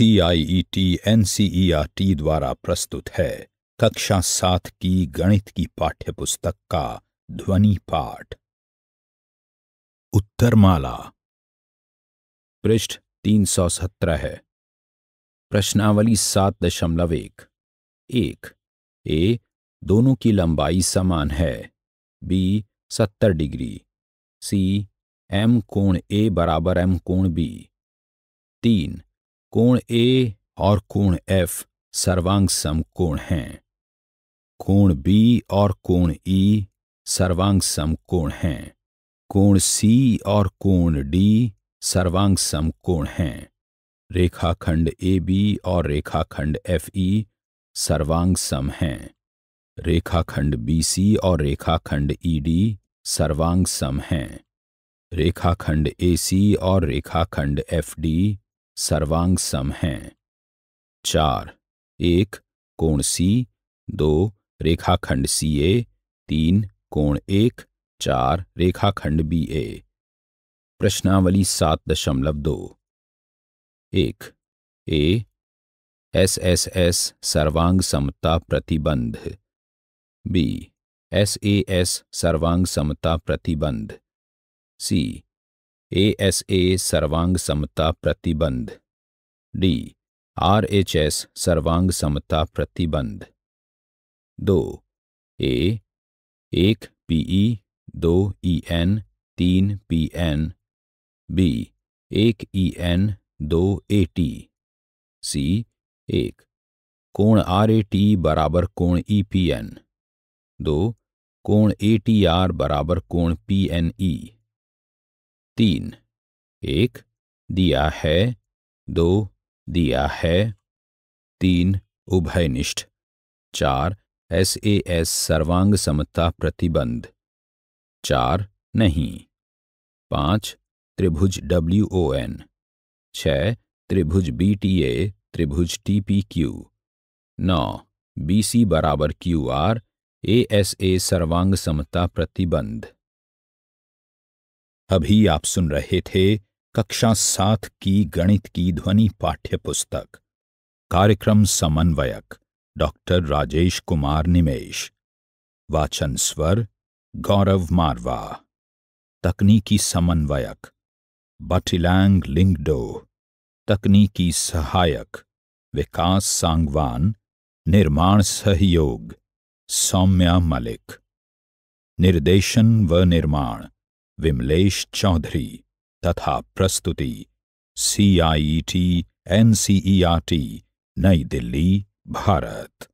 N R T द्वारा प्रस्तुत है कक्षा सात की गणित की पाठ्य पुस्तक का ध्वनि पाठ उत्तरमाला पृष्ठ तीन सौ सत्रह है प्रश्नावली सात दशमलव एक एक ए दोनों की लंबाई समान है बी सत्तर डिग्री सी एम कोण ए बराबर एम कोण बी तीन कोण ए और कोण एफ सर्वांग समकोण हैं कोण बी और कोण ई सर्वांग समकोण हैं कोण सी और कोण डी सर्वांग समकोण हैं रेखाखंड ए बी और रेखाखंड एफ ई सर्वांग सम हैं रेखाखंड बी सी और रेखाखंड ई डी सर्वांग सम हैं रेखाखंड ए सी और रेखाखंड एफ डी सर्वांग सम हैं चार एक कोण सी दो रेखाखंड सी ए तीन कोण एक चार रेखाखंड बी ए प्रश्नावली सात दशमलव दो एक ए एस एस एस सर्वांग समता प्रतिबंध बी एस ए एस सर्वांग समता प्रतिबंध सी ए एस ए सर्वांग समता प्रतिबंध डी आर एच एस सर्वांग समता प्रतिबंध दो ए एक पीई e, दो ई e एन तीन पी एन बी एक ई e एन दो ए टी सी एक कोण आर ए टी बराबर कोण ई पी एन दो कोण ए टी आर बराबर कोण पी एन ई तीन एक दिया है दो दिया है तीन उभयनिष्ठ चार एस ए एस सर्वांग समता प्रतिबंध चार नहीं पांच त्रिभुज डब्ल्यू ओ एन छह त्रिभुज बी टी ए त्रिभुज टी पी क्यू नौ बी सी बराबर Q R A S A सर्वांग समता प्रतिबंध अभी आप सुन रहे थे कक्षा सात की गणित की ध्वनि पाठ्य पुस्तक कार्यक्रम समन्वयक डॉक्टर राजेश कुमार निमेश वाचन स्वर गौरव मारवा तकनीकी समन्वयक बटिलैंग लिंगडो तकनीकी सहायक विकास सांगवान निर्माण सहयोग सौम्या मलिक निर्देशन व निर्माण विमलेश चौधरी तथा प्रस्तुति C I T N C E R T Nai Delhi Bharat